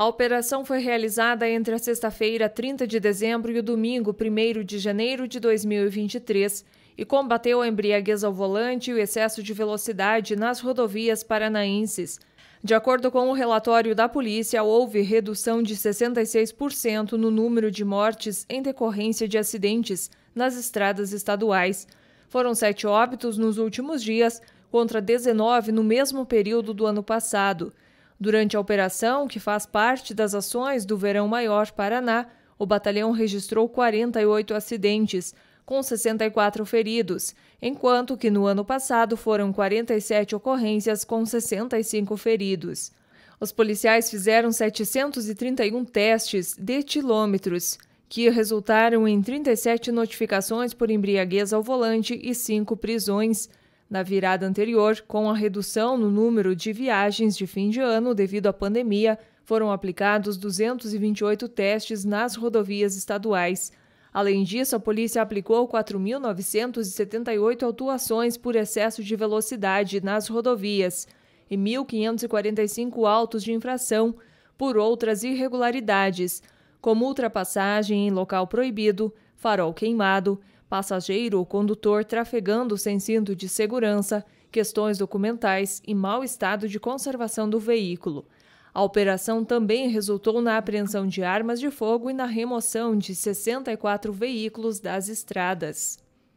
A operação foi realizada entre a sexta-feira, 30 de dezembro, e o domingo, 1 de janeiro de 2023, e combateu a embriaguez ao volante e o excesso de velocidade nas rodovias paranaenses. De acordo com o relatório da polícia, houve redução de 66% no número de mortes em decorrência de acidentes nas estradas estaduais. Foram sete óbitos nos últimos dias, contra 19 no mesmo período do ano passado. Durante a operação, que faz parte das ações do Verão Maior Paraná, o batalhão registrou 48 acidentes, com 64 feridos, enquanto que no ano passado foram 47 ocorrências com 65 feridos. Os policiais fizeram 731 testes de quilômetros, que resultaram em 37 notificações por embriaguez ao volante e 5 prisões, na virada anterior, com a redução no número de viagens de fim de ano devido à pandemia, foram aplicados 228 testes nas rodovias estaduais. Além disso, a polícia aplicou 4.978 autuações por excesso de velocidade nas rodovias e 1.545 autos de infração por outras irregularidades, como ultrapassagem em local proibido, farol queimado, passageiro ou condutor trafegando sem cinto de segurança, questões documentais e mau estado de conservação do veículo. A operação também resultou na apreensão de armas de fogo e na remoção de 64 veículos das estradas.